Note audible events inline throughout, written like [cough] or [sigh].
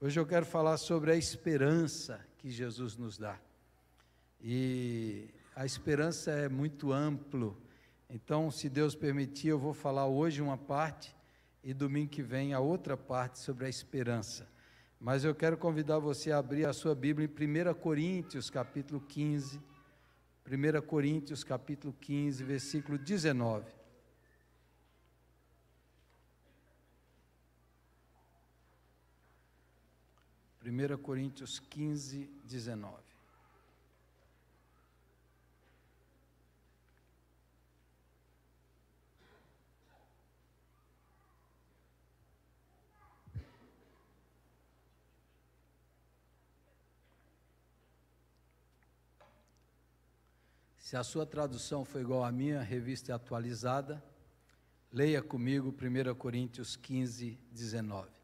Hoje eu quero falar sobre a esperança que Jesus nos dá. E a esperança é muito amplo. Então, se Deus permitir, eu vou falar hoje uma parte e domingo que vem a outra parte sobre a esperança. Mas eu quero convidar você a abrir a sua Bíblia em 1 Coríntios, capítulo 15. 1 Coríntios, capítulo 15, versículo 19. 1 Coríntios 15, 19. Se a sua tradução foi igual à minha, a revista é atualizada, leia comigo 1 Coríntios 15, 19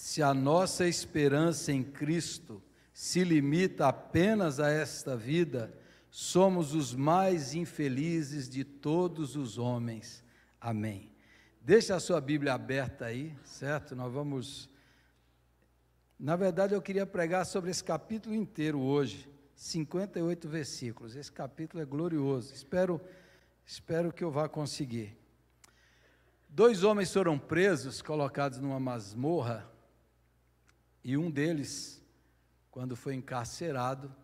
se a nossa esperança em Cristo se limita apenas a esta vida, somos os mais infelizes de todos os homens. Amém. Deixa a sua Bíblia aberta aí, certo? Nós vamos. Na verdade, eu queria pregar sobre esse capítulo inteiro hoje, 58 versículos. Esse capítulo é glorioso. Espero, espero que eu vá conseguir. Dois homens foram presos, colocados numa masmorra, e um deles, quando foi encarcerado,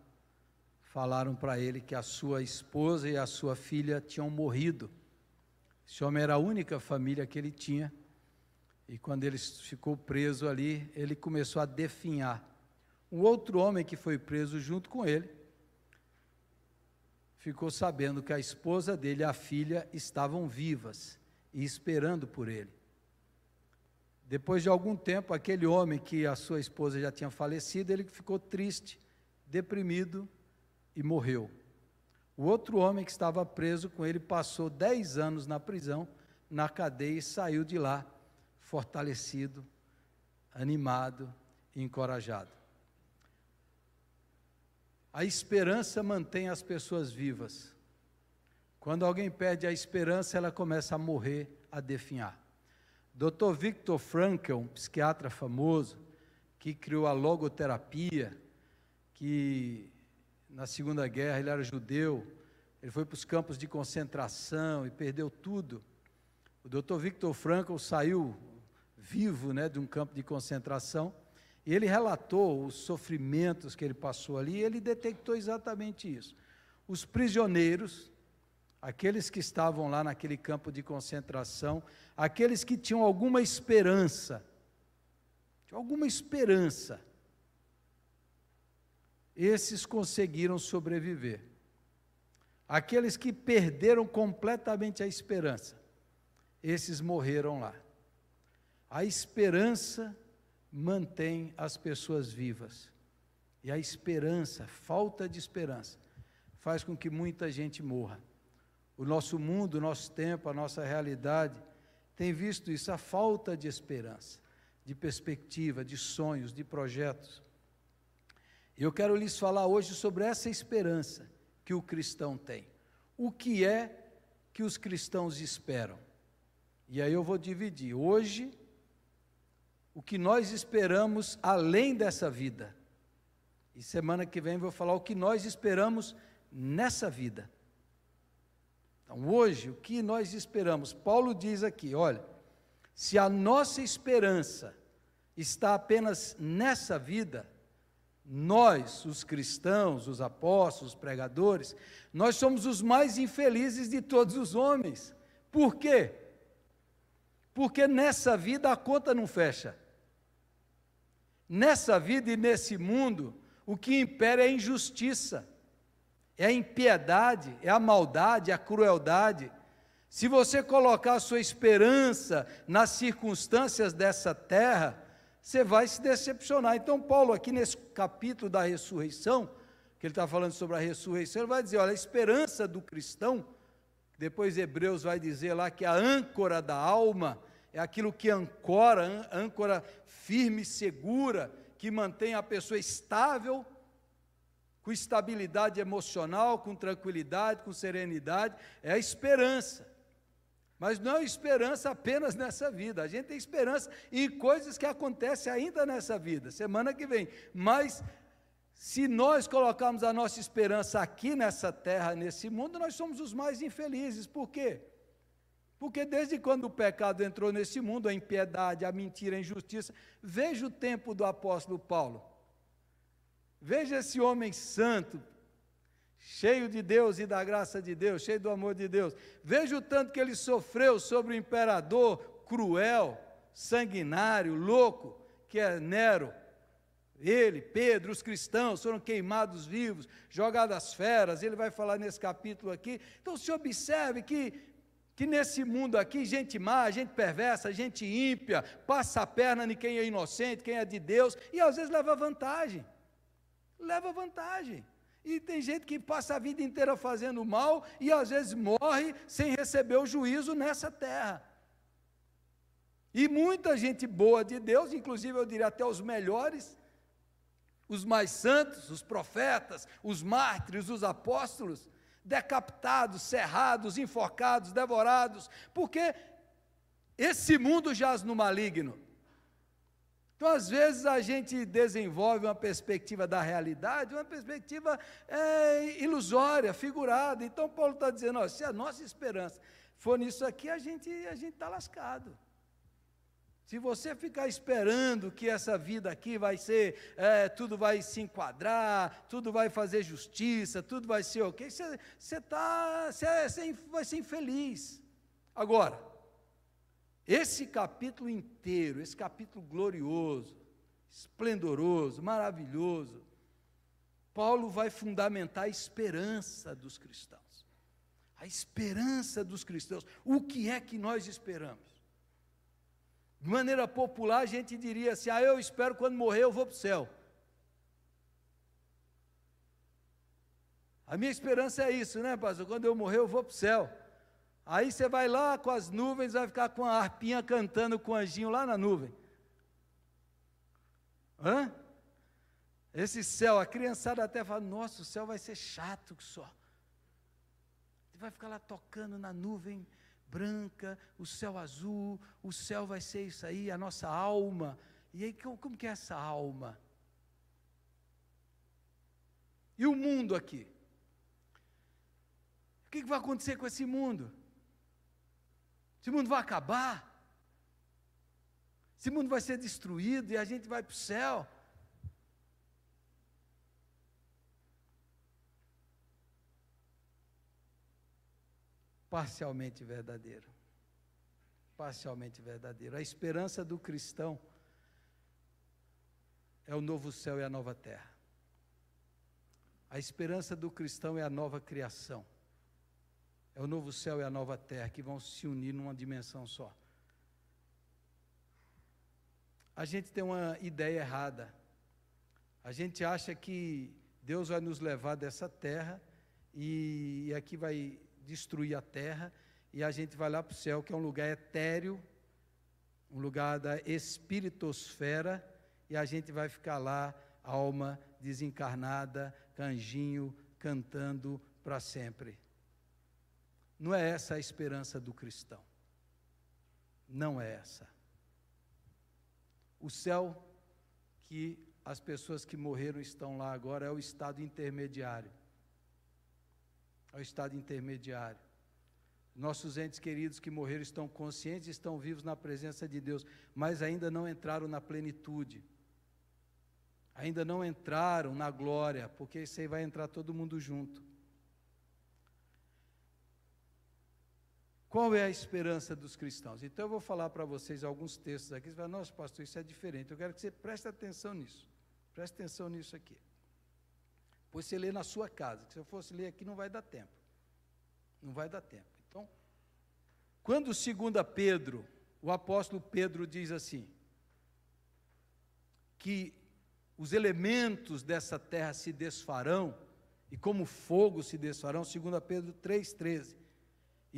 falaram para ele que a sua esposa e a sua filha tinham morrido. Esse homem era a única família que ele tinha. E quando ele ficou preso ali, ele começou a definhar. Um outro homem que foi preso junto com ele ficou sabendo que a esposa dele e a filha estavam vivas e esperando por ele. Depois de algum tempo, aquele homem que a sua esposa já tinha falecido, ele ficou triste, deprimido e morreu. O outro homem que estava preso com ele passou dez anos na prisão, na cadeia e saiu de lá fortalecido, animado e encorajado. A esperança mantém as pessoas vivas. Quando alguém perde a esperança, ela começa a morrer, a definhar. Dr. Viktor Frankl, um psiquiatra famoso, que criou a logoterapia, que na Segunda Guerra ele era judeu, ele foi para os campos de concentração e perdeu tudo. O Dr. Viktor Frankl saiu vivo, né, de um campo de concentração, e ele relatou os sofrimentos que ele passou ali, e ele detectou exatamente isso. Os prisioneiros aqueles que estavam lá naquele campo de concentração, aqueles que tinham alguma esperança, alguma esperança, esses conseguiram sobreviver. Aqueles que perderam completamente a esperança, esses morreram lá. A esperança mantém as pessoas vivas. E a esperança, falta de esperança, faz com que muita gente morra. O nosso mundo, o nosso tempo, a nossa realidade tem visto isso, a falta de esperança, de perspectiva, de sonhos, de projetos. Eu quero lhes falar hoje sobre essa esperança que o cristão tem. O que é que os cristãos esperam? E aí eu vou dividir. Hoje, o que nós esperamos além dessa vida. E semana que vem eu vou falar o que nós esperamos nessa vida. Então, hoje, o que nós esperamos? Paulo diz aqui: olha, se a nossa esperança está apenas nessa vida, nós, os cristãos, os apóstolos, os pregadores, nós somos os mais infelizes de todos os homens. Por quê? Porque nessa vida a conta não fecha. Nessa vida e nesse mundo, o que impera é a injustiça é a impiedade, é a maldade, é a crueldade. Se você colocar a sua esperança nas circunstâncias dessa terra, você vai se decepcionar. Então, Paulo, aqui nesse capítulo da ressurreição, que ele está falando sobre a ressurreição, ele vai dizer: olha, a esperança do cristão, depois Hebreus vai dizer lá que a âncora da alma é aquilo que ancora, âncora firme, segura, que mantém a pessoa estável com estabilidade emocional, com tranquilidade, com serenidade, é a esperança. Mas não é esperança apenas nessa vida. A gente tem esperança em coisas que acontecem ainda nessa vida, semana que vem. Mas se nós colocarmos a nossa esperança aqui nessa terra, nesse mundo, nós somos os mais infelizes. Por quê? Porque desde quando o pecado entrou nesse mundo, a impiedade, a mentira, a injustiça, veja o tempo do apóstolo Paulo. Veja esse homem santo, cheio de Deus e da graça de Deus, cheio do amor de Deus. Veja o tanto que ele sofreu sobre o imperador cruel, sanguinário, louco, que é Nero. Ele, Pedro, os cristãos foram queimados vivos, jogados às feras, ele vai falar nesse capítulo aqui. Então se observe que, que nesse mundo aqui, gente má, gente perversa, gente ímpia, passa a perna em quem é inocente, quem é de Deus, e às vezes leva vantagem leva vantagem. E tem gente que passa a vida inteira fazendo mal e às vezes morre sem receber o juízo nessa terra. E muita gente boa de Deus, inclusive eu diria até os melhores, os mais santos, os profetas, os mártires, os apóstolos, decapitados, serrados, enforcados, devorados, porque esse mundo jaz no maligno. Então, às vezes, a gente desenvolve uma perspectiva da realidade, uma perspectiva é, ilusória, figurada. Então, Paulo está dizendo: ó, se a nossa esperança for nisso aqui, a gente a está lascado. Se você ficar esperando que essa vida aqui vai ser, é, tudo vai se enquadrar, tudo vai fazer justiça, tudo vai ser ok, você, tá, você é vai ser infeliz. Agora, esse capítulo inteiro, esse capítulo glorioso, esplendoroso, maravilhoso, Paulo vai fundamentar a esperança dos cristãos. A esperança dos cristãos. O que é que nós esperamos? De maneira popular, a gente diria assim: ah, eu espero quando morrer eu vou para o céu. A minha esperança é isso, né, pastor? Quando eu morrer eu vou para o céu. Aí você vai lá com as nuvens, vai ficar com a arpinha cantando com o anjinho lá na nuvem. Hã? Esse céu, a criançada até fala: Nossa, o céu vai ser chato só. Você vai ficar lá tocando na nuvem branca, o céu azul, o céu vai ser isso aí, a nossa alma. E aí, como que é essa alma? E o mundo aqui? O que vai acontecer com esse mundo? Esse mundo vai acabar. Esse mundo vai ser destruído e a gente vai para o céu. Parcialmente verdadeiro. Parcialmente verdadeiro. A esperança do cristão é o novo céu e a nova terra. A esperança do cristão é a nova criação. É o novo céu e a nova terra que vão se unir numa dimensão só. A gente tem uma ideia errada. A gente acha que Deus vai nos levar dessa terra e, e aqui vai destruir a terra e a gente vai lá para o céu, que é um lugar etéreo, um lugar da espiritosfera, e a gente vai ficar lá, alma desencarnada, canjinho, cantando para sempre. Não é essa a esperança do cristão. Não é essa. O céu que as pessoas que morreram estão lá agora é o estado intermediário. É o estado intermediário. Nossos entes queridos que morreram estão conscientes, estão vivos na presença de Deus, mas ainda não entraram na plenitude. Ainda não entraram na glória, porque isso aí vai entrar todo mundo junto. Qual é a esperança dos cristãos? Então eu vou falar para vocês alguns textos aqui. Você vai, nossa, pastor, isso é diferente. Eu quero que você preste atenção nisso. Preste atenção nisso aqui. Pois você lê na sua casa. Que se eu fosse ler aqui, não vai dar tempo. Não vai dar tempo. Então, quando segunda Pedro, o apóstolo Pedro diz assim, que os elementos dessa terra se desfarão, e como fogo se desfarão, segundo Pedro 3,13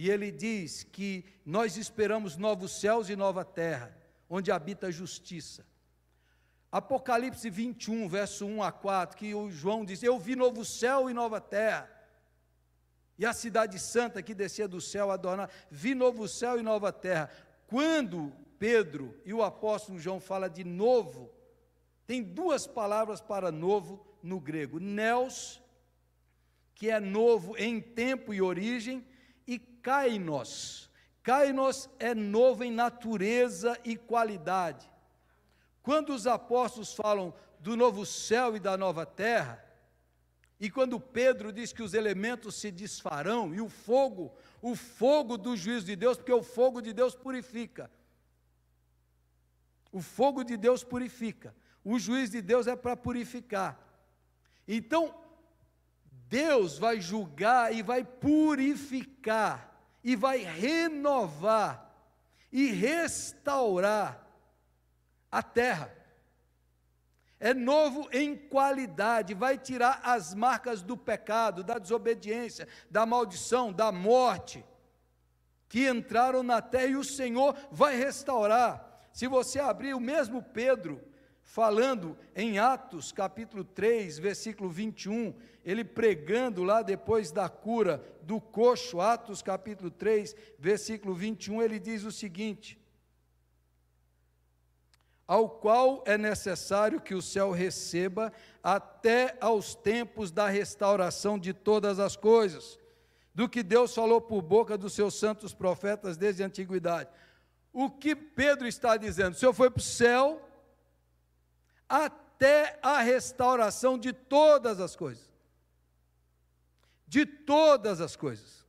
e ele diz que nós esperamos novos céus e nova terra, onde habita a justiça. Apocalipse 21, verso 1 a 4, que o João diz: Eu vi novo céu e nova terra. E a cidade santa que descia do céu adorar. vi novo céu e nova terra. Quando Pedro e o apóstolo João fala de novo, tem duas palavras para novo no grego: neos, que é novo em tempo e origem, e Kainos. Kainos é novo em natureza e qualidade. Quando os apóstolos falam do novo céu e da nova terra, e quando Pedro diz que os elementos se desfarão, e o fogo, o fogo do juízo de Deus, porque o fogo de Deus purifica. O fogo de Deus purifica. O juiz de Deus é para purificar. Então, Deus vai julgar e vai purificar, e vai renovar, e restaurar a terra. É novo em qualidade, vai tirar as marcas do pecado, da desobediência, da maldição, da morte, que entraram na terra e o Senhor vai restaurar. Se você abrir o mesmo Pedro, falando em Atos capítulo 3, versículo 21, ele pregando lá depois da cura do coxo, Atos capítulo 3, versículo 21, ele diz o seguinte: Ao qual é necessário que o céu receba até aos tempos da restauração de todas as coisas, do que Deus falou por boca dos seus santos profetas desde a antiguidade. O que Pedro está dizendo? O Senhor foi para o céu até a restauração de todas as coisas de todas as coisas.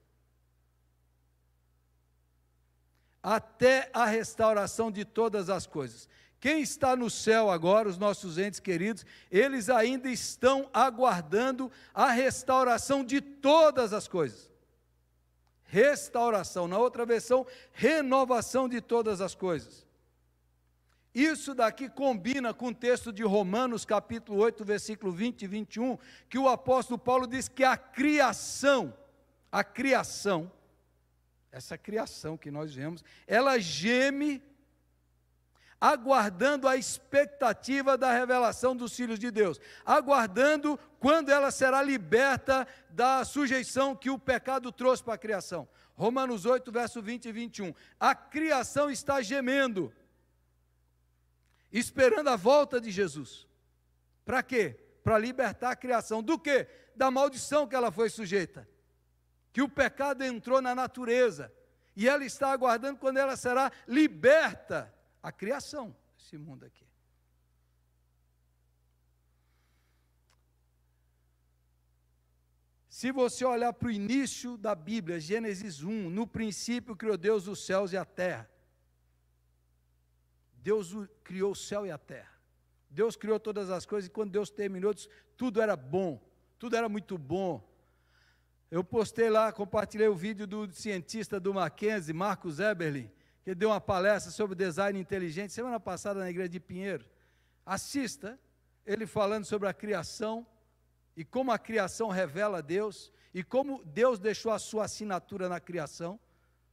Até a restauração de todas as coisas. Quem está no céu agora, os nossos entes queridos, eles ainda estão aguardando a restauração de todas as coisas. Restauração, na outra versão, renovação de todas as coisas. Isso daqui combina com o texto de Romanos, capítulo 8, versículo 20 e 21, que o apóstolo Paulo diz que a criação, a criação, essa criação que nós vemos, ela geme aguardando a expectativa da revelação dos filhos de Deus, aguardando quando ela será liberta da sujeição que o pecado trouxe para a criação. Romanos 8, verso 20 e 21. A criação está gemendo esperando a volta de Jesus. Para quê? Para libertar a criação do quê? Da maldição que ela foi sujeita. Que o pecado entrou na natureza e ela está aguardando quando ela será liberta a criação esse mundo aqui. Se você olhar para o início da Bíblia, Gênesis 1, no princípio criou Deus os céus e a terra. Deus criou o céu e a terra. Deus criou todas as coisas e quando Deus terminou, tudo era bom, tudo era muito bom. Eu postei lá, compartilhei o vídeo do cientista do Mackenzie, Marcos Eberlin, que deu uma palestra sobre design inteligente semana passada na igreja de Pinheiro. Assista ele falando sobre a criação e como a criação revela a Deus e como Deus deixou a sua assinatura na criação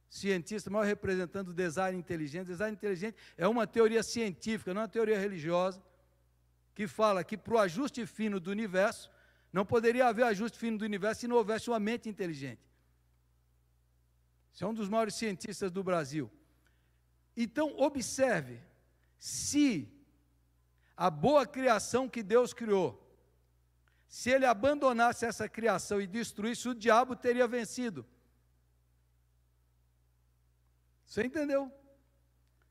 cientista, maior representante do design inteligente. Design inteligente é uma teoria científica, não é uma teoria religiosa, que fala que para o ajuste fino do universo, não poderia haver ajuste fino do universo se não houvesse uma mente inteligente. Esse é um dos maiores cientistas do Brasil. Então, observe: se a boa criação que Deus criou, se ele abandonasse essa criação e destruísse, o diabo teria vencido. Você entendeu?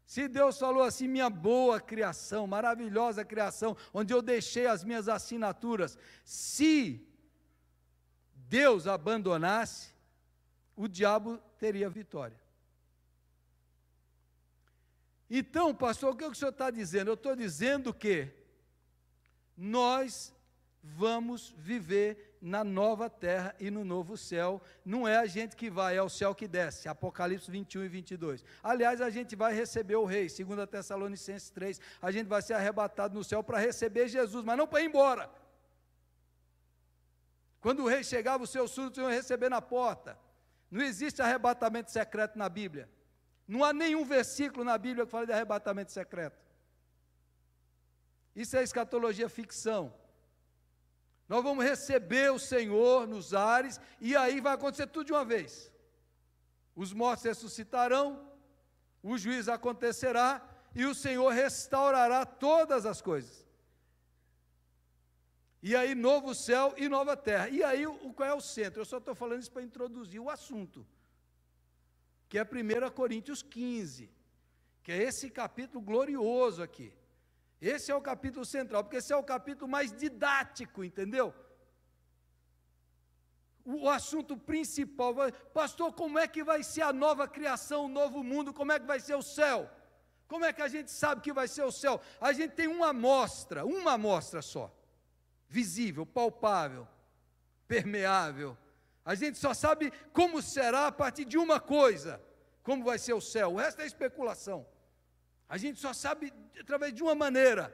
Se Deus falou assim, minha boa criação, maravilhosa criação, onde eu deixei as minhas assinaturas, se Deus abandonasse, o diabo teria vitória. Então, pastor, o que, é que o senhor está dizendo? Eu estou dizendo que nós vamos viver na nova terra e no novo céu. Não é a gente que vai, é o céu que desce. Apocalipse 21 e 22. Aliás, a gente vai receber o rei, segundo a Tessalonicenses 3. A gente vai ser arrebatado no céu para receber Jesus, mas não para ir embora. Quando o rei chegava, os seus surdos iam receber na porta. Não existe arrebatamento secreto na Bíblia. Não há nenhum versículo na Bíblia que fale de arrebatamento secreto. Isso é escatologia ficção. Nós vamos receber o Senhor nos ares, e aí vai acontecer tudo de uma vez. Os mortos ressuscitarão, o juízo acontecerá, e o Senhor restaurará todas as coisas. E aí, novo céu e nova terra. E aí, o, qual é o centro? Eu só estou falando isso para introduzir o assunto, que é 1 Coríntios 15, que é esse capítulo glorioso aqui. Esse é o capítulo central, porque esse é o capítulo mais didático, entendeu? O assunto principal, pastor, como é que vai ser a nova criação, o novo mundo, como é que vai ser o céu? Como é que a gente sabe que vai ser o céu? A gente tem uma amostra, uma amostra só, visível, palpável, permeável. A gente só sabe como será a partir de uma coisa, como vai ser o céu. O resto é especulação. A gente só sabe através de uma maneira: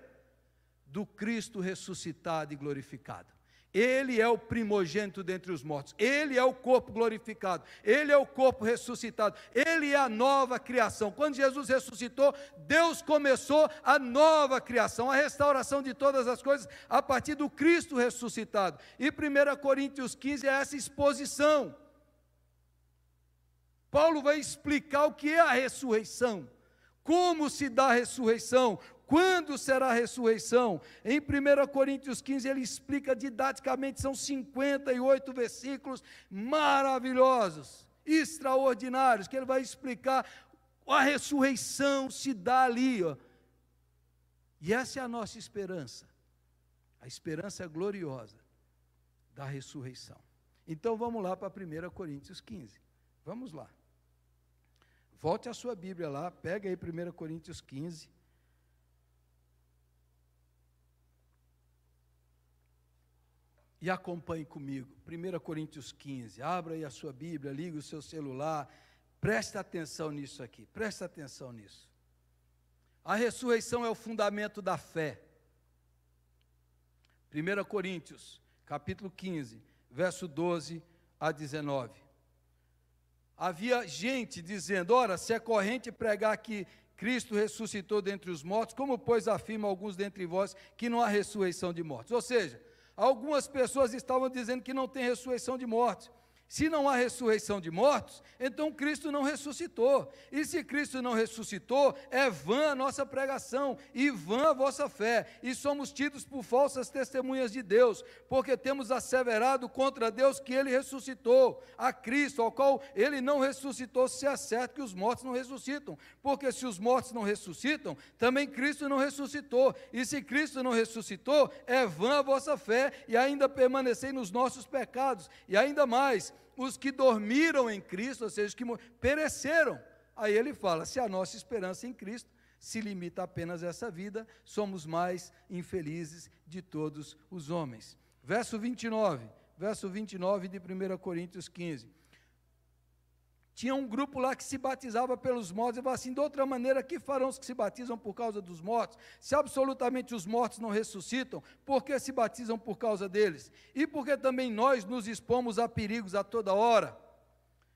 do Cristo ressuscitado e glorificado. Ele é o primogênito dentre os mortos. Ele é o corpo glorificado. Ele é o corpo ressuscitado. Ele é a nova criação. Quando Jesus ressuscitou, Deus começou a nova criação, a restauração de todas as coisas a partir do Cristo ressuscitado. E 1 Coríntios 15 é essa exposição. Paulo vai explicar o que é a ressurreição. Como se dá a ressurreição? Quando será a ressurreição? Em 1 Coríntios 15, ele explica didaticamente, são 58 versículos maravilhosos, extraordinários, que ele vai explicar. A ressurreição se dá ali, ó. E essa é a nossa esperança, a esperança gloriosa da ressurreição. Então vamos lá para 1 Coríntios 15. Vamos lá. Volte a sua Bíblia lá, pega aí 1 Coríntios 15. E acompanhe comigo. 1 Coríntios 15. Abra aí a sua Bíblia, liga o seu celular. Preste atenção nisso aqui. Preste atenção nisso. A ressurreição é o fundamento da fé. 1 Coríntios, capítulo 15, verso 12 a 19. Havia gente dizendo: ora, se é corrente pregar que Cristo ressuscitou dentre os mortos, como, pois, afirma alguns dentre vós que não há ressurreição de mortos? Ou seja, algumas pessoas estavam dizendo que não tem ressurreição de mortos. Se não há ressurreição de mortos, então Cristo não ressuscitou. E se Cristo não ressuscitou, é vã a nossa pregação e vã a vossa fé. E somos tidos por falsas testemunhas de Deus, porque temos asseverado contra Deus que ele ressuscitou a Cristo, ao qual ele não ressuscitou, se é certo que os mortos não ressuscitam. Porque se os mortos não ressuscitam, também Cristo não ressuscitou. E se Cristo não ressuscitou, é vã a vossa fé e ainda permanecei nos nossos pecados. E ainda mais, os que dormiram em Cristo, ou seja, os que pereceram. Aí ele fala: se a nossa esperança em Cristo se limita apenas a essa vida, somos mais infelizes de todos os homens. Verso 29, verso 29 de 1 Coríntios 15. Tinha um grupo lá que se batizava pelos mortos, e falava assim: de outra maneira, que farão os que se batizam por causa dos mortos? Se absolutamente os mortos não ressuscitam, por que se batizam por causa deles? E porque também nós nos expomos a perigos a toda hora?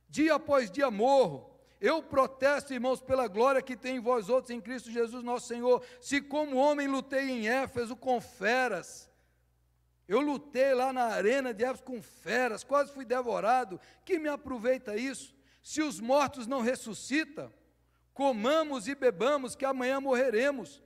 Dia após dia morro, eu protesto, irmãos, pela glória que tem em vós outros em Cristo Jesus nosso Senhor. Se como homem lutei em Éfeso com feras, eu lutei lá na arena de Éfeso com feras, quase fui devorado. Que me aproveita isso? Se os mortos não ressuscitam, comamos e bebamos, que amanhã morreremos.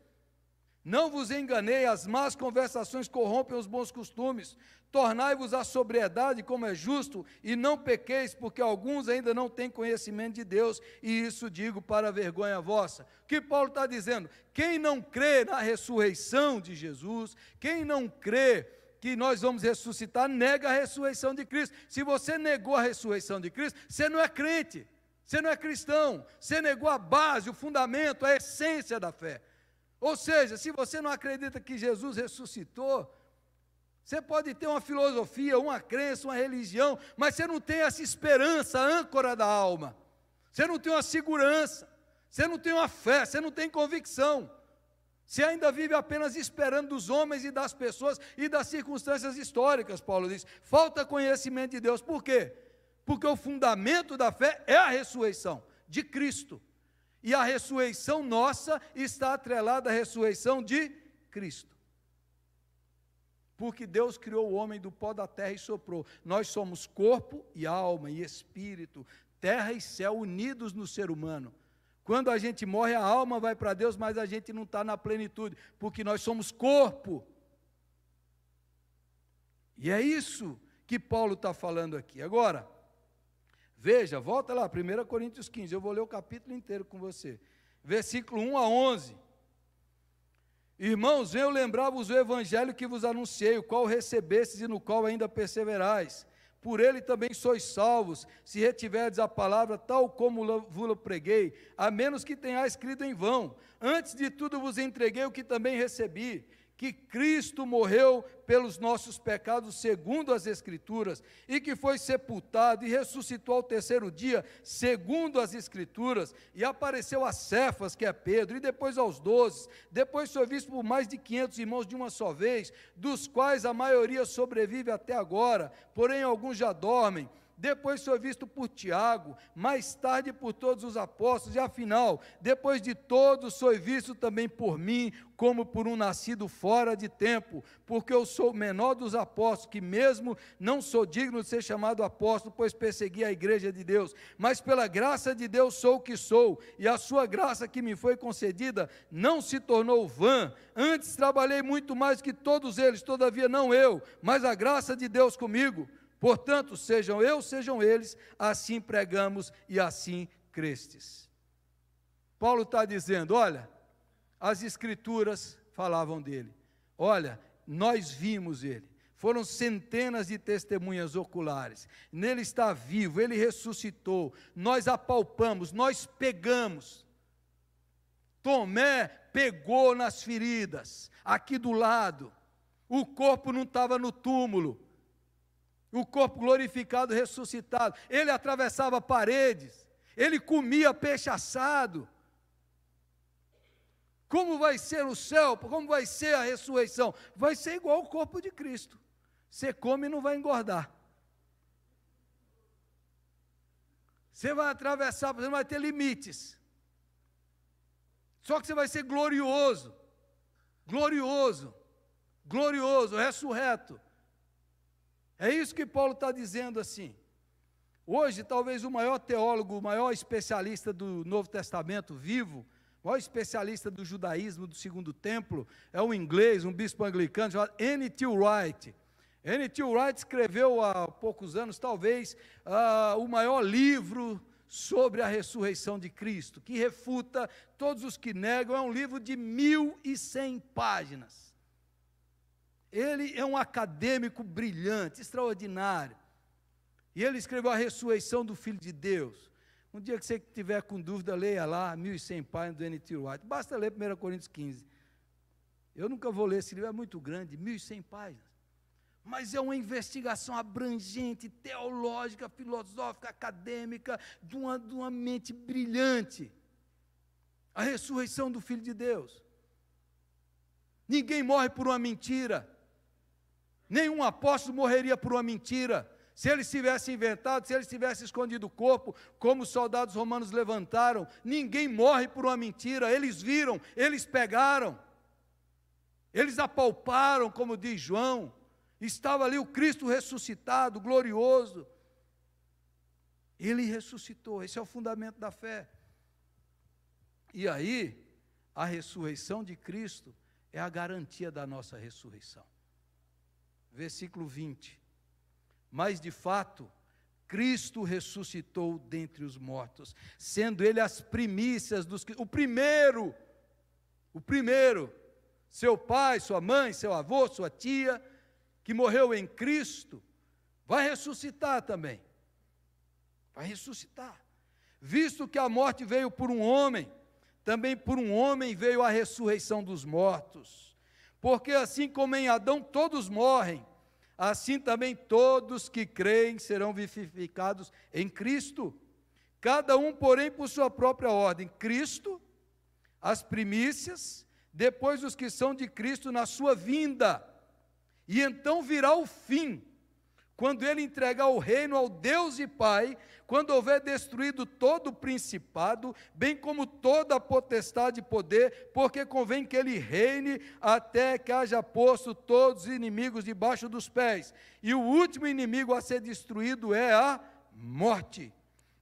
Não vos enganei, as más conversações corrompem os bons costumes. Tornai-vos à sobriedade como é justo, e não pequeis, porque alguns ainda não têm conhecimento de Deus, e isso digo para vergonha vossa. O que Paulo está dizendo? Quem não crê na ressurreição de Jesus, quem não crê que nós vamos ressuscitar nega a ressurreição de Cristo. Se você negou a ressurreição de Cristo, você não é crente, você não é cristão, você negou a base, o fundamento, a essência da fé. Ou seja, se você não acredita que Jesus ressuscitou, você pode ter uma filosofia, uma crença, uma religião, mas você não tem essa esperança, a âncora da alma. Você não tem uma segurança, você não tem uma fé, você não tem convicção. Se ainda vive apenas esperando dos homens e das pessoas e das circunstâncias históricas, Paulo diz, falta conhecimento de Deus. Por quê? Porque o fundamento da fé é a ressurreição de Cristo. E a ressurreição nossa está atrelada à ressurreição de Cristo. Porque Deus criou o homem do pó da terra e soprou. Nós somos corpo e alma e espírito, terra e céu unidos no ser humano. Quando a gente morre, a alma vai para Deus, mas a gente não está na plenitude, porque nós somos corpo. E é isso que Paulo está falando aqui. Agora, veja, volta lá, 1 Coríntios 15, eu vou ler o capítulo inteiro com você. Versículo 1 a 11. Irmãos, eu lembrar vos o evangelho que vos anunciei, o qual recebestes e no qual ainda perseverais por ele também sois salvos, se retiverdes a palavra tal como vula preguei, a menos que tenhais escrito em vão. Antes de tudo vos entreguei o que também recebi que Cristo morreu pelos nossos pecados, segundo as Escrituras, e que foi sepultado e ressuscitou ao terceiro dia, segundo as Escrituras, e apareceu a Cefas, que é Pedro, e depois aos doze. Depois foi visto por mais de quinhentos irmãos de uma só vez, dos quais a maioria sobrevive até agora, porém alguns já dormem depois foi visto por Tiago, mais tarde por todos os apóstolos, e afinal, depois de todos, foi visto também por mim, como por um nascido fora de tempo, porque eu sou o menor dos apóstolos, que mesmo não sou digno de ser chamado apóstolo, pois persegui a igreja de Deus, mas pela graça de Deus sou o que sou, e a sua graça que me foi concedida não se tornou vã, antes trabalhei muito mais que todos eles, todavia não eu, mas a graça de Deus comigo. Portanto, sejam eu, sejam eles, assim pregamos e assim crestes. Paulo está dizendo: olha, as Escrituras falavam dele, olha, nós vimos ele. Foram centenas de testemunhas oculares. Nele está vivo, ele ressuscitou. Nós apalpamos, nós pegamos. Tomé pegou nas feridas, aqui do lado. O corpo não estava no túmulo, o corpo glorificado ressuscitado. Ele atravessava paredes, ele comia peixe assado. Como vai ser o céu? Como vai ser a ressurreição? Vai ser igual ao corpo de Cristo. Você come e não vai engordar. Você vai atravessar, você não vai ter limites. Só que você vai ser glorioso, glorioso, glorioso, ressurreto é isso que Paulo está dizendo assim. Hoje, talvez o maior teólogo, o maior especialista do Novo Testamento vivo, o maior especialista do judaísmo do segundo templo, é um inglês, um bispo anglicano, chamado N.T. Wright. N.T. Wright escreveu há poucos anos, talvez, uh, o maior livro sobre a ressurreição de Cristo, que refuta todos os que negam. É um livro de 1.100 páginas. Ele é um acadêmico brilhante, extraordinário. E ele escreveu a ressurreição do Filho de Deus. Um dia que você tiver com dúvida, leia lá 1100 páginas do N.T. White. Basta ler 1 Coríntios 15. Eu nunca vou ler esse livro, é muito grande, 1100 páginas. Mas é uma investigação abrangente, teológica, filosófica, acadêmica, de uma, de uma mente brilhante. A ressurreição do Filho de Deus. Ninguém morre por uma mentira. Nenhum apóstolo morreria por uma mentira. Se eles tivessem inventado, se eles tivessem escondido o corpo, como os soldados romanos levantaram, ninguém morre por uma mentira. Eles viram, eles pegaram, eles apalparam, como diz João. Estava ali o Cristo ressuscitado, glorioso. Ele ressuscitou, esse é o fundamento da fé. E aí, a ressurreição de Cristo é a garantia da nossa ressurreição versículo 20. Mas de fato, Cristo ressuscitou dentre os mortos, sendo ele as primícias dos que o primeiro, o primeiro, seu pai, sua mãe, seu avô, sua tia, que morreu em Cristo, vai ressuscitar também. Vai ressuscitar. Visto que a morte veio por um homem, também por um homem veio a ressurreição dos mortos. Porque assim como em Adão todos morrem, assim também todos que creem serão vivificados em Cristo. Cada um, porém, por sua própria ordem: Cristo, as primícias, depois os que são de Cristo na sua vinda. E então virá o fim quando ele entregar o reino ao Deus e Pai, quando houver destruído todo o principado, bem como toda a potestade e poder, porque convém que ele reine até que haja posto todos os inimigos debaixo dos pés. E o último inimigo a ser destruído é a morte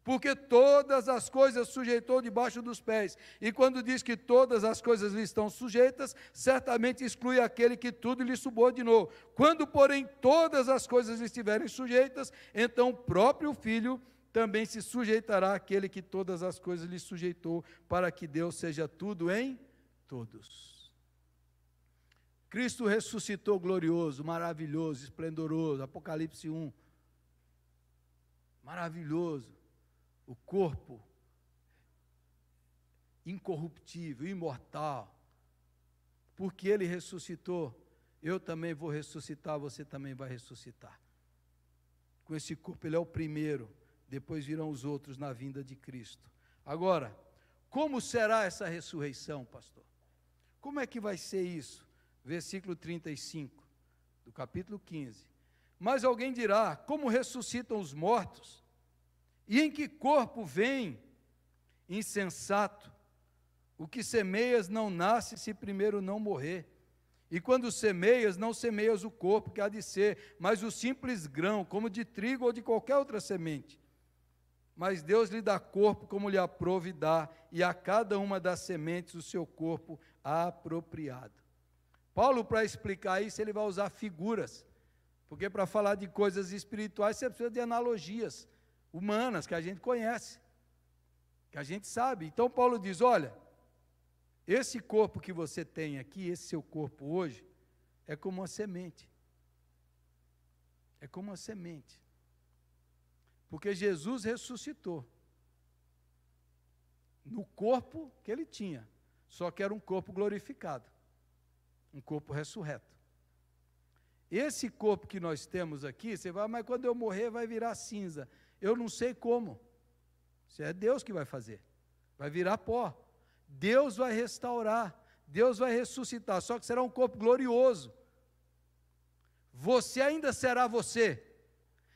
porque todas as coisas sujeitou debaixo dos pés. E quando diz que todas as coisas lhe estão sujeitas, certamente exclui aquele que tudo lhe subordinou. Quando, porém, todas as coisas lhe estiverem sujeitas, então o próprio filho também se sujeitará àquele que todas as coisas lhe sujeitou, para que Deus seja tudo em todos. Cristo ressuscitou glorioso, maravilhoso, esplendoroso, Apocalipse 1. Maravilhoso o corpo incorruptível, imortal, porque ele ressuscitou, eu também vou ressuscitar, você também vai ressuscitar. Com esse corpo, ele é o primeiro, depois virão os outros na vinda de Cristo. Agora, como será essa ressurreição, pastor? Como é que vai ser isso? Versículo 35 do capítulo 15. Mas alguém dirá: Como ressuscitam os mortos? E em que corpo vem, insensato, o que semeias não nasce se primeiro não morrer. E quando semeias, não semeias o corpo que há de ser, mas o simples grão, como de trigo ou de qualquer outra semente. Mas Deus lhe dá corpo como lhe aprove dar, e a cada uma das sementes o seu corpo apropriado. Paulo, para explicar isso, ele vai usar figuras, porque para falar de coisas espirituais você precisa de analogias humanas que a gente conhece, que a gente sabe. Então Paulo diz: olha, esse corpo que você tem aqui, esse seu corpo hoje, é como uma semente. É como uma semente. Porque Jesus ressuscitou no corpo que ele tinha, só que era um corpo glorificado, um corpo ressurreto. Esse corpo que nós temos aqui, você vai, mas quando eu morrer vai virar cinza. Eu não sei como. Se é Deus que vai fazer. Vai virar pó. Deus vai restaurar. Deus vai ressuscitar. Só que será um corpo glorioso. Você ainda será você.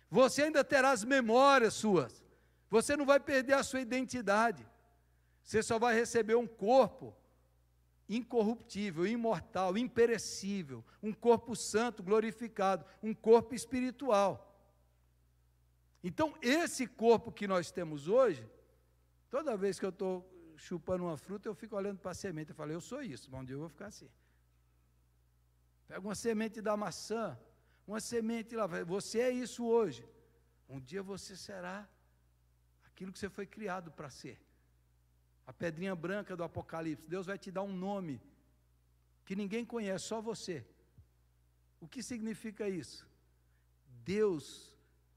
Você ainda terá as memórias suas. Você não vai perder a sua identidade. Você só vai receber um corpo incorruptível, imortal, imperecível, um corpo santo, glorificado, um corpo espiritual. Então, esse corpo que nós temos hoje, toda vez que eu estou chupando uma fruta, eu fico olhando para a semente. Eu falo, eu sou isso, mas um dia eu vou ficar assim. Pega uma semente da maçã, uma semente lá, você é isso hoje. Um dia você será aquilo que você foi criado para ser. A pedrinha branca do Apocalipse, Deus vai te dar um nome que ninguém conhece, só você. O que significa isso? Deus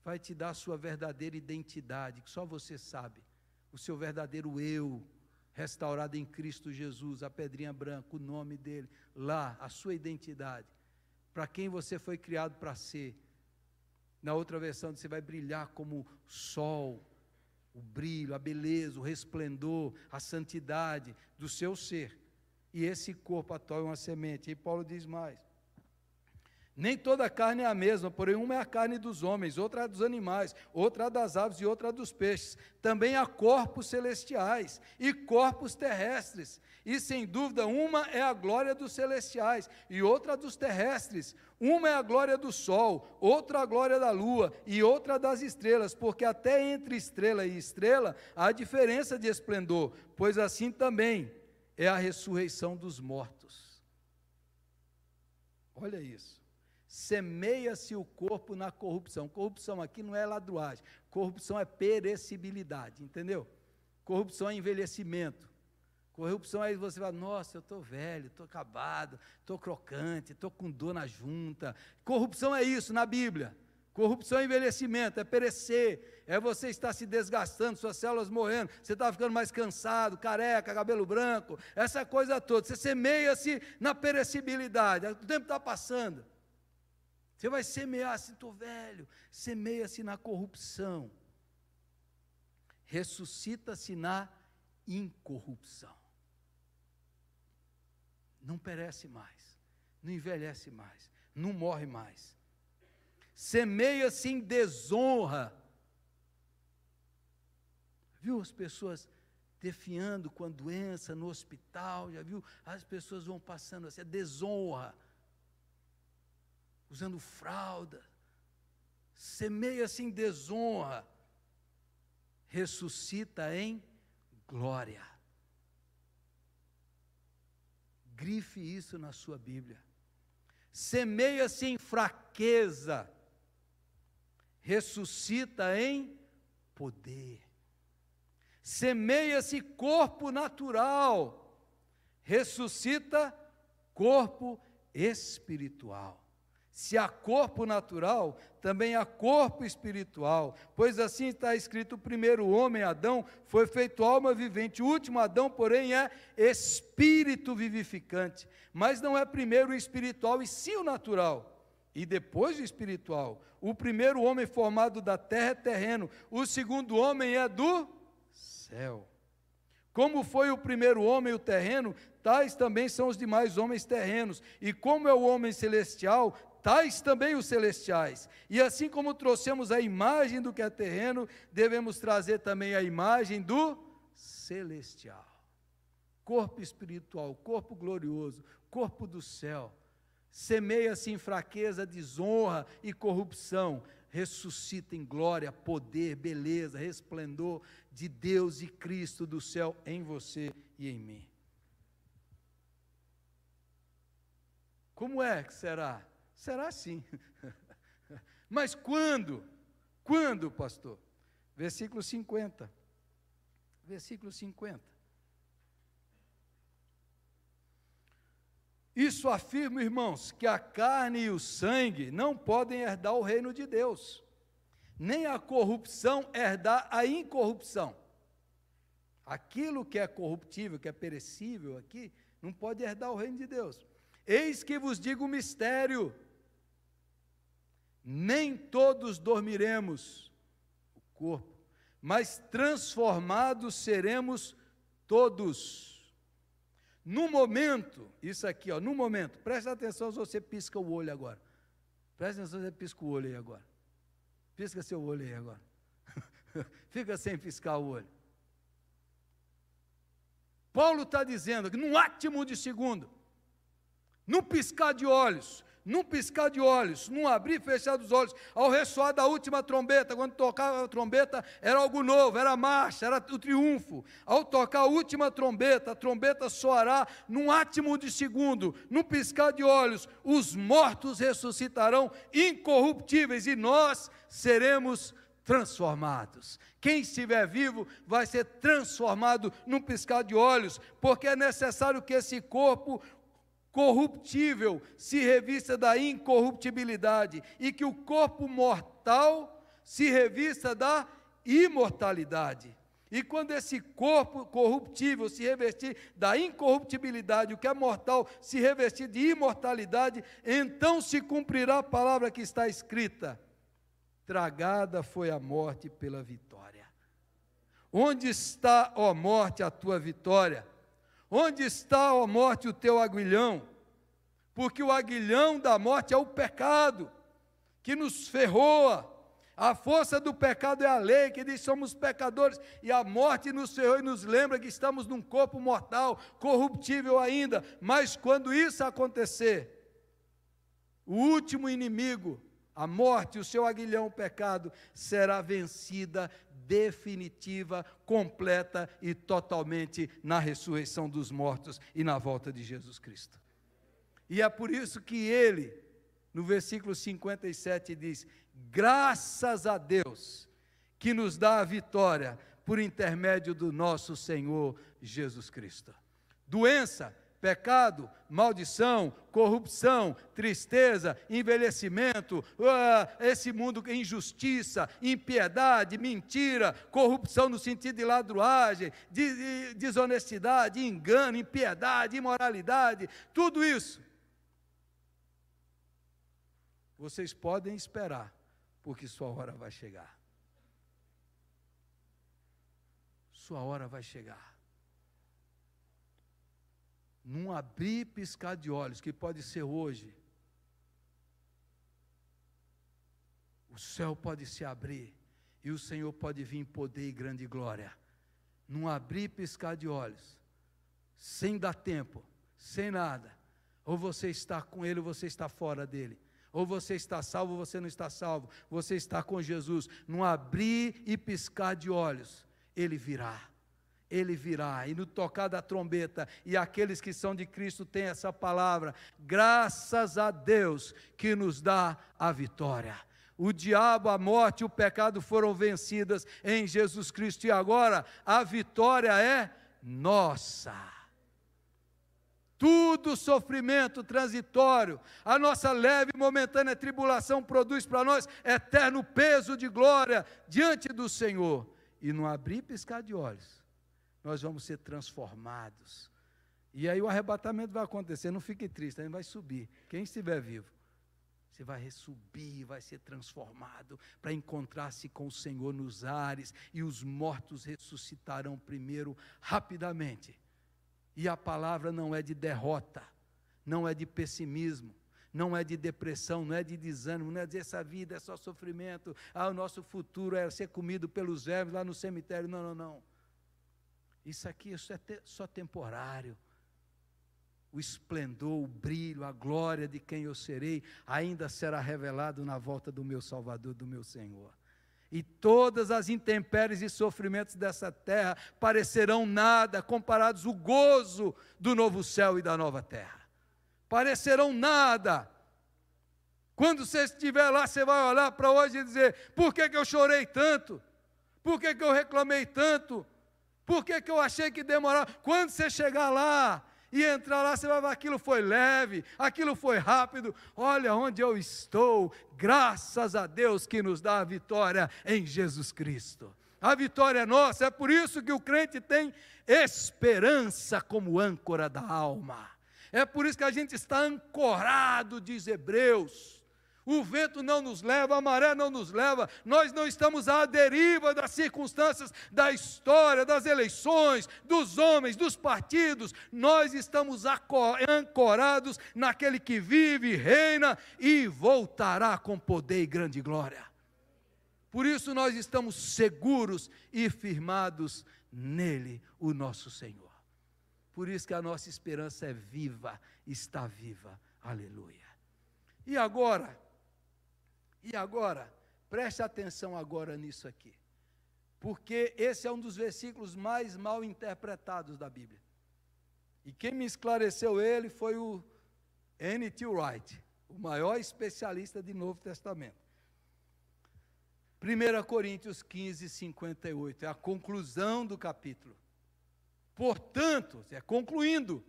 vai te dar a sua verdadeira identidade, que só você sabe, o seu verdadeiro eu, restaurado em Cristo Jesus, a pedrinha branca, o nome dele, lá, a sua identidade, para quem você foi criado para ser. Na outra versão, você vai brilhar como sol, o brilho, a beleza, o resplendor, a santidade do seu ser. E esse corpo atolhe é uma semente. E Paulo diz mais: nem toda carne é a mesma, porém uma é a carne dos homens, outra é dos animais, outra é das aves e outra é dos peixes. Também há corpos celestiais e corpos terrestres. E sem dúvida, uma é a glória dos celestiais e outra dos terrestres. Uma é a glória do sol, outra a glória da lua e outra das estrelas, porque até entre estrela e estrela há diferença de esplendor, pois assim também é a ressurreição dos mortos. Olha isso semeia-se o corpo na corrupção. Corrupção aqui não é ladruagem, corrupção é perecibilidade, entendeu? Corrupção é envelhecimento. Corrupção é você falar, nossa, eu estou velho, estou acabado, estou crocante, estou com dor na junta. Corrupção é isso na Bíblia. Corrupção é envelhecimento, é perecer, é você estar se desgastando, suas células morrendo, você está ficando mais cansado, careca, cabelo branco, essa coisa toda. Você semeia-se na perecibilidade, o tempo está passando. Você vai semear assim, estou velho, semeia-se na corrupção, ressuscita-se na incorrupção. Não perece mais, não envelhece mais, não morre mais. Semeia-se em desonra. Viu as pessoas defiando com a doença no hospital? Já viu? As pessoas vão passando assim, é desonra usando fralda, semeia-se em desonra, ressuscita em glória. Grife isso na sua Bíblia. Semeia-se em fraqueza, ressuscita em poder. Semeia-se corpo natural, ressuscita corpo espiritual. Se há corpo natural, também há corpo espiritual. Pois assim está escrito: o primeiro homem, Adão, foi feito alma vivente, o último Adão, porém, é espírito vivificante. Mas não é primeiro o espiritual e sim o natural. E depois o espiritual. O primeiro homem formado da terra é terreno, o segundo homem é do céu. Como foi o primeiro homem, o terreno, tais também são os demais homens terrenos. E como é o homem celestial, tais também os celestiais. E assim como trouxemos a imagem do que é terreno, devemos trazer também a imagem do celestial. Corpo espiritual, corpo glorioso, corpo do céu. Semeia-se em fraqueza, desonra e corrupção. Ressuscita em glória, poder, beleza, resplendor de Deus e Cristo do céu em você e em mim. Como é que será será assim. [laughs] Mas quando? Quando, pastor? Versículo 50. Versículo 50. Isso afirma, irmãos, que a carne e o sangue não podem herdar o reino de Deus, nem a corrupção herdar a incorrupção. Aquilo que é corruptível, que é perecível aqui, não pode herdar o reino de Deus. Eis que vos digo o mistério: nem todos dormiremos, o corpo, mas transformados seremos todos. No momento, isso aqui, ó, no momento, presta atenção se você pisca o olho agora. Presta atenção se você pisca o olho aí agora. Pisca seu olho aí agora. [laughs] Fica sem piscar o olho. Paulo está dizendo que num átimo de segundo, num piscar de olhos, num piscar de olhos, num abrir e fechar dos olhos, ao ressoar da última trombeta, quando tocava a trombeta era algo novo, era a marcha, era o triunfo. Ao tocar a última trombeta, a trombeta soará num átimo de segundo, num piscar de olhos, os mortos ressuscitarão incorruptíveis e nós seremos transformados. Quem estiver vivo vai ser transformado num piscar de olhos, porque é necessário que esse corpo corruptível se revista da incorruptibilidade e que o corpo mortal se revista da imortalidade. E quando esse corpo corruptível se revestir da incorruptibilidade, o que é mortal se revestir de imortalidade, então se cumprirá a palavra que está escrita: Tragada foi a morte pela vitória. Onde está, ó morte, a tua vitória? Onde está, ó morte, o teu aguilhão? Porque o aguilhão da morte é o pecado que nos ferroa. A força do pecado é a lei que diz somos pecadores e a morte nos ferrou e nos lembra que estamos num corpo mortal, corruptível ainda. Mas quando isso acontecer, o último inimigo a morte, o seu aguilhão, o pecado, será vencida definitiva, completa e totalmente na ressurreição dos mortos e na volta de Jesus Cristo. E é por isso que ele, no versículo 57, diz: Graças a Deus que nos dá a vitória por intermédio do nosso Senhor Jesus Cristo. Doença, pecado, maldição, corrupção, tristeza, envelhecimento, uh, esse mundo injustiça, impiedade, mentira, corrupção no sentido de ladruagem, de, de desonestidade, engano, impiedade, imoralidade, tudo isso. Vocês podem esperar, porque sua hora vai chegar. Sua hora vai chegar num abrir e piscar de olhos, que pode ser hoje, o céu pode se abrir e o Senhor pode vir em poder e grande glória. Num abrir e piscar de olhos, sem dar tempo, sem nada. Ou você está com Ele ou você está fora dele. Ou você está salvo ou você não está salvo. Você está com Jesus. Num abrir e piscar de olhos, Ele virá ele virá, e no tocar da trombeta, e aqueles que são de Cristo têm essa palavra, graças a Deus que nos dá a vitória. O diabo, a morte e o pecado foram vencidas em Jesus Cristo, e agora a vitória é nossa. Tudo sofrimento transitório, a nossa leve e momentânea tribulação produz para nós eterno peso de glória diante do Senhor. E não abrir e piscar de olhos nós vamos ser transformados. E aí o arrebatamento vai acontecer, não fique triste, gente vai subir. Quem estiver vivo, você vai subir, vai ser transformado para encontrar-se com o Senhor nos ares e os mortos ressuscitarão primeiro rapidamente. E a palavra não é de derrota, não é de pessimismo, não é de depressão, não é de desânimo, não é de essa vida é só sofrimento, ah, o nosso futuro é ser comido pelos vermes lá no cemitério. Não, não, não. Isso aqui isso é te, só temporário. O esplendor, o brilho, a glória de quem eu serei ainda será revelado na volta do meu Salvador, do meu Senhor. E todas as intempéries e sofrimentos dessa terra parecerão nada comparados ao gozo do novo céu e da nova terra. Parecerão nada. Quando você estiver lá, você vai olhar para hoje e dizer: por que, que eu chorei tanto? Por que, que eu reclamei tanto? Por que, que eu achei que demorava? Quando você chegar lá e entrar lá, você vai falar: aquilo foi leve, aquilo foi rápido. Olha onde eu estou, graças a Deus que nos dá a vitória em Jesus Cristo. A vitória é nossa, é por isso que o crente tem esperança como âncora da alma. É por isso que a gente está ancorado, diz Hebreus. O vento não nos leva, a maré não nos leva, nós não estamos à deriva das circunstâncias da história, das eleições, dos homens, dos partidos, nós estamos ancorados naquele que vive, reina e voltará com poder e grande glória. Por isso nós estamos seguros e firmados nele, o nosso Senhor. Por isso que a nossa esperança é viva, está viva. Aleluia. E agora, e agora, preste atenção agora nisso aqui. Porque esse é um dos versículos mais mal interpretados da Bíblia. E quem me esclareceu ele foi o N.T. Wright, o maior especialista de Novo Testamento. 1 Coríntios 15, 58, é a conclusão do capítulo. Portanto, é concluindo,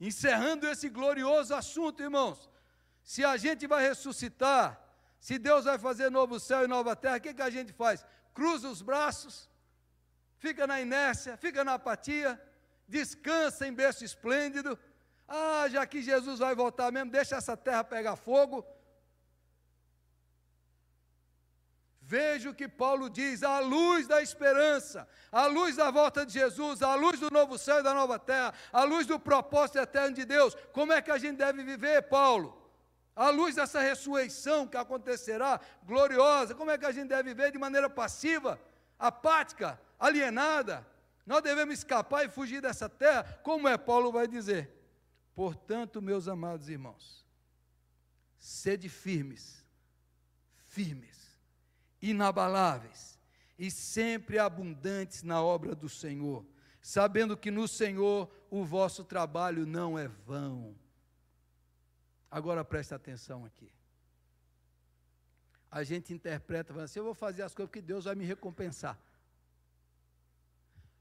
encerrando esse glorioso assunto, irmãos, se a gente vai ressuscitar, se Deus vai fazer novo céu e nova terra, o que, que a gente faz? Cruza os braços, fica na inércia, fica na apatia, descansa em berço esplêndido. Ah, já que Jesus vai voltar mesmo, deixa essa terra pegar fogo. Veja o que Paulo diz: a luz da esperança, a luz da volta de Jesus, a luz do novo céu e da nova terra, a luz do propósito eterno de Deus, como é que a gente deve viver, Paulo? À luz dessa ressurreição que acontecerá, gloriosa, como é que a gente deve viver de maneira passiva, apática, alienada? Nós devemos escapar e fugir dessa terra, como é Paulo vai dizer. Portanto, meus amados irmãos, sede firmes, firmes, inabaláveis e sempre abundantes na obra do Senhor, sabendo que no Senhor o vosso trabalho não é vão. Agora preste atenção aqui. A gente interpreta, falando assim, eu vou fazer as coisas porque Deus vai me recompensar.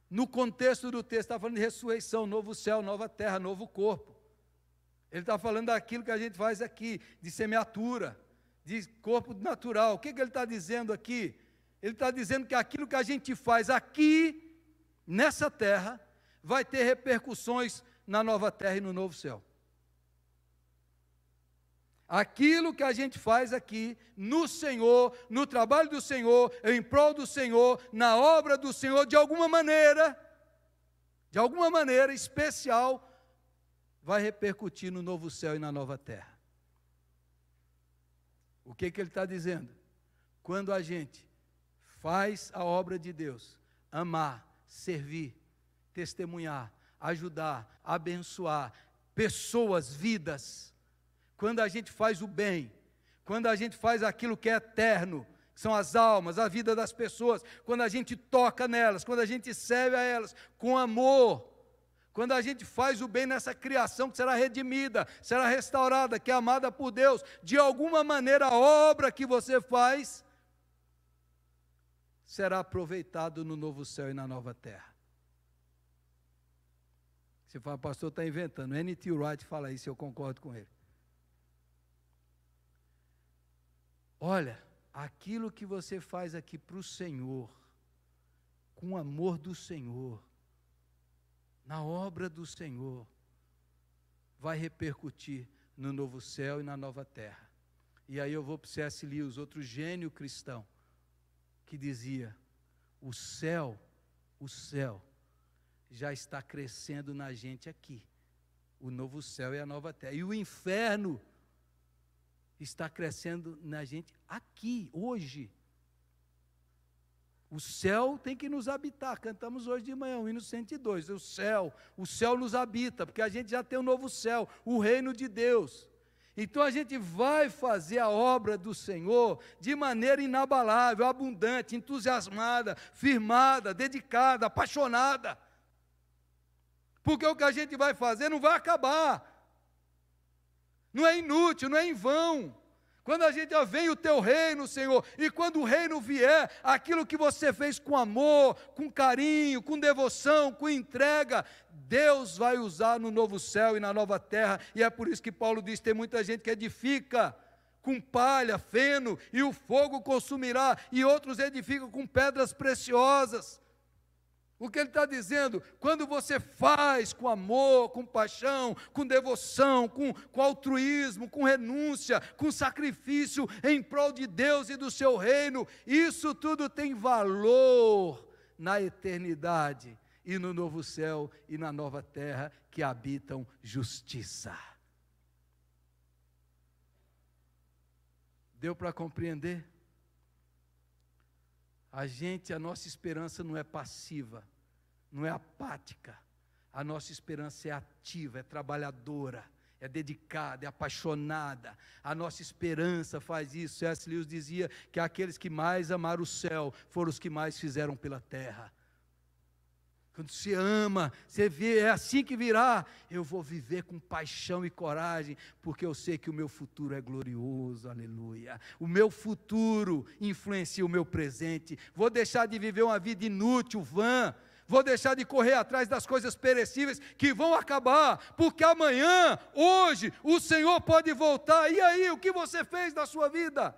No contexto do texto, está falando de ressurreição, novo céu, nova terra, novo corpo. Ele está falando daquilo que a gente faz aqui, de semeatura, de corpo natural. O que, que ele está dizendo aqui? Ele está dizendo que aquilo que a gente faz aqui, nessa terra, vai ter repercussões na nova terra e no novo céu. Aquilo que a gente faz aqui, no Senhor, no trabalho do Senhor, em prol do Senhor, na obra do Senhor, de alguma maneira, de alguma maneira especial, vai repercutir no novo céu e na nova terra. O que, que ele está dizendo? Quando a gente faz a obra de Deus, amar, servir, testemunhar, ajudar, abençoar pessoas, vidas, quando a gente faz o bem, quando a gente faz aquilo que é eterno, que são as almas, a vida das pessoas, quando a gente toca nelas, quando a gente serve a elas com amor, quando a gente faz o bem nessa criação que será redimida, será restaurada, que é amada por Deus, de alguma maneira a obra que você faz será aproveitado no novo céu e na nova terra. Você fala, pastor, está inventando. N.T. Wright fala isso, eu concordo com ele. Olha, aquilo que você faz aqui para o Senhor, com o amor do Senhor, na obra do Senhor, vai repercutir no novo céu e na nova terra. E aí eu vou para o C.S. Lewis, outro gênio cristão, que dizia: o céu, o céu, já está crescendo na gente aqui. O novo céu e a nova terra. E o inferno está crescendo na gente aqui, hoje. O céu tem que nos habitar. Cantamos hoje de manhã, o hino 102. O céu, o céu nos habita, porque a gente já tem um novo céu, o reino de Deus. Então a gente vai fazer a obra do Senhor de maneira inabalável, abundante, entusiasmada, firmada, dedicada, apaixonada. Porque o que a gente vai fazer não vai acabar não é inútil, não é em vão. Quando a gente, ó, vem o teu reino, Senhor, e quando o reino vier, aquilo que você fez com amor, com carinho, com devoção, com entrega, Deus vai usar no novo céu e na nova terra, e é por isso que Paulo diz: tem muita gente que edifica com palha, feno, e o fogo consumirá, e outros edificam com pedras preciosas. O que ele está dizendo, quando você faz com amor, com paixão, com devoção, com, com altruísmo, com renúncia, com sacrifício em prol de Deus e do seu reino, isso tudo tem valor na eternidade e no novo céu e na nova terra que habitam justiça. Deu para compreender? A gente, a nossa esperança não é passiva, não é apática. A nossa esperança é ativa, é trabalhadora, é dedicada, é apaixonada. A nossa esperança faz isso. C.S. Lewis dizia que aqueles que mais amaram o céu foram os que mais fizeram pela terra quando se ama, você vê, é assim que virá. Eu vou viver com paixão e coragem, porque eu sei que o meu futuro é glorioso, aleluia. O meu futuro influencia o meu presente. Vou deixar de viver uma vida inútil, vã. Vou deixar de correr atrás das coisas perecíveis que vão acabar, porque amanhã, hoje, o Senhor pode voltar. E aí, o que você fez na sua vida?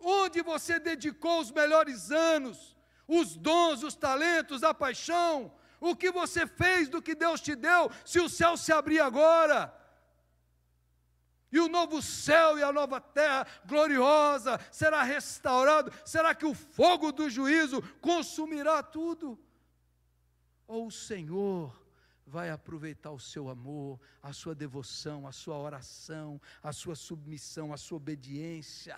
Onde você dedicou os melhores anos, os dons, os talentos, a paixão? O que você fez do que Deus te deu? Se o céu se abrir agora, e o novo céu e a nova terra gloriosa será restaurado, será que o fogo do juízo consumirá tudo? Ou o Senhor vai aproveitar o seu amor, a sua devoção, a sua oração, a sua submissão, a sua obediência,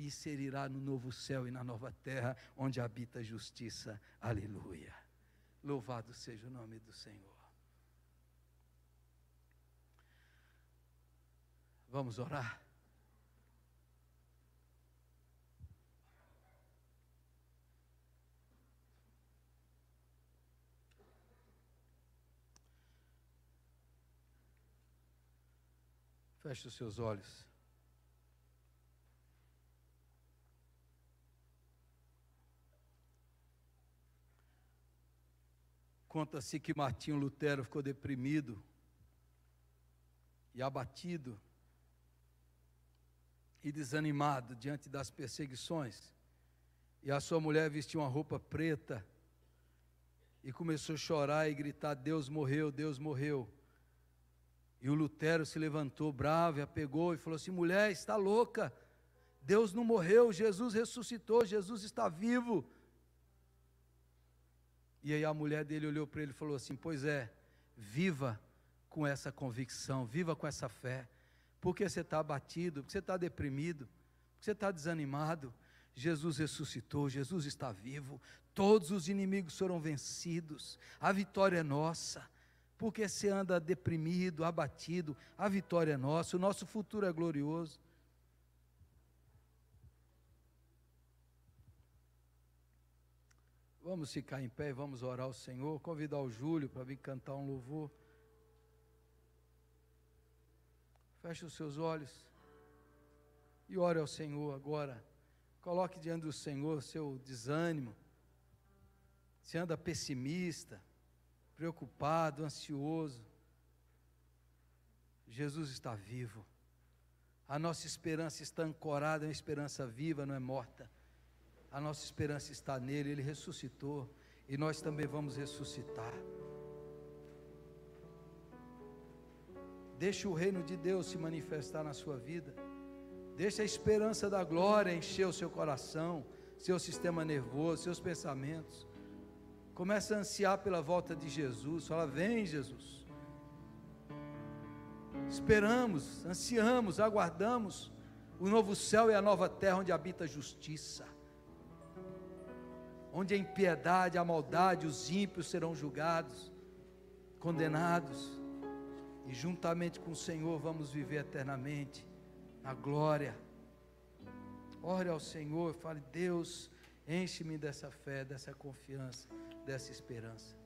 e inserirá no novo céu e na nova terra, onde habita a justiça. Aleluia. Louvado seja o nome do Senhor. Vamos orar. Feche os seus olhos. Conta-se que Martinho Lutero ficou deprimido e abatido e desanimado diante das perseguições. E a sua mulher vestiu uma roupa preta e começou a chorar e gritar: Deus morreu, Deus morreu. E o Lutero se levantou bravo, e a pegou e falou assim: mulher, está louca. Deus não morreu, Jesus ressuscitou, Jesus está vivo. E aí a mulher dele olhou para ele e falou assim: Pois é, viva com essa convicção, viva com essa fé, porque você está abatido, porque você está deprimido, porque você está desanimado. Jesus ressuscitou, Jesus está vivo, todos os inimigos foram vencidos, a vitória é nossa. Porque você anda deprimido, abatido, a vitória é nossa, o nosso futuro é glorioso. Vamos ficar em pé, vamos orar ao Senhor, convidar o Júlio para vir cantar um louvor. Feche os seus olhos e ore ao Senhor agora. Coloque diante do Senhor seu desânimo. Se anda pessimista, preocupado, ansioso, Jesus está vivo. A nossa esperança está ancorada, é uma esperança viva, não é morta a nossa esperança está nele, ele ressuscitou e nós também vamos ressuscitar. Deixe o reino de Deus se manifestar na sua vida. Deixe a esperança da glória encher o seu coração, seu sistema nervoso, seus pensamentos. Começa a ansiar pela volta de Jesus. Fala, vem Jesus. Esperamos, ansiamos, aguardamos o novo céu e é a nova terra onde habita a justiça onde a impiedade, a maldade, os ímpios serão julgados, condenados, e juntamente com o Senhor vamos viver eternamente na glória. Ore ao Senhor, fale: Deus, enche-me dessa fé, dessa confiança, dessa esperança.